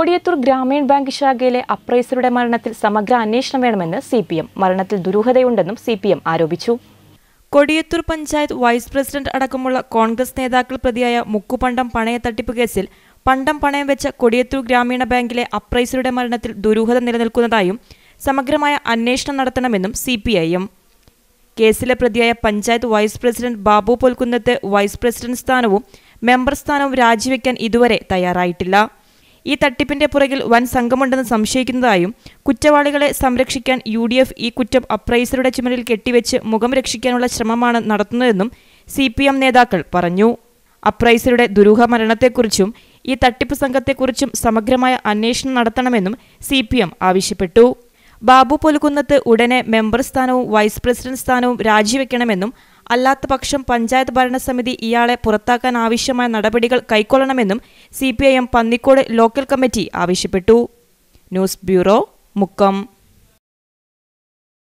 Kodiyathur Gramin bank ശാഖയിലെ അപ്രൈസറുടെ മരണത്തിൽ സമഗ്ര അന്വേഷണം വേണമെന്ന് സി മരണത്തിൽ ദുരൂഹതയുണ്ടെന്നും സി ആരോപിച്ചു കൊടിയത്തൂർ പഞ്ചായത്ത് വൈസ് പ്രസിഡന്റ് അടക്കമുള്ള കോൺഗ്രസ് നേതാക്കൾ പ്രതിയായ മുക്കുപണ്ടം പണയ തട്ടിപ്പ് കേസിൽ പണ്ടം പണയം വെച്ച കൊടിയത്തൂർ ഗ്രാമീണ ബാങ്കിലെ അപ്രൈസറുടെ മരണത്തിൽ ദുരൂഹത നിലനിൽക്കുന്നതായും സമഗ്രമായ അന്വേഷണം നടത്തണമെന്നും സി പി ഐ എം കേസിലെ പ്രതിയായ panchayat vice president Babu Polkunnath vice president സ്ഥാനവും മെമ്പർ സ്ഥാനവും രാജിവെക്കാൻ ഇതുവരെ തയ്യാറായിട്ടില്ല ഈ തട്ടിപ്പിന്റെ പുറകിൽ വൻ സംഘമുണ്ടെന്ന് സംശയിക്കുന്നതായും കുറ്റവാളികളെ സംരക്ഷിക്കാൻ യു ഡി എഫ് ഈ കുറ്റം അപ്രൈസറുടെ ചുമലിൽ കെട്ടിവെച്ച് മുഖം രക്ഷിക്കാനുള്ള ശ്രമമാണ് നടത്തുന്നതെന്നും സി പി എം നേതാക്കൾ പറഞ്ഞു അപ്രൈസറുടെ ദുരൂഹ മരണത്തെക്കുറിച്ചും ഈ തട്ടിപ്പ് സംഘത്തെക്കുറിച്ചും സമഗ്രമായ അന്വേഷണം നടത്തണമെന്നും സി ആവശ്യപ്പെട്ടു ബാബു പൊലുകുന്നത്ത് ഉടനെ മെമ്പർ സ്ഥാനവും വൈസ് പ്രസിഡന്റ് സ്ഥാനവും രാജിവെക്കണമെന്നും അല്ലാത്ത പക്ഷം പഞ്ചായത്ത് ഭരണസമിതി ഇയാളെ പുറത്താക്കാൻ ആവശ്യമായ നടപടികൾ കൈക്കൊള്ളണമെന്നും C P I M Pannikkode local committee ആവശ്യപ്പെട്ടു ന്യൂസ് ബ്യൂറോ മുക്കം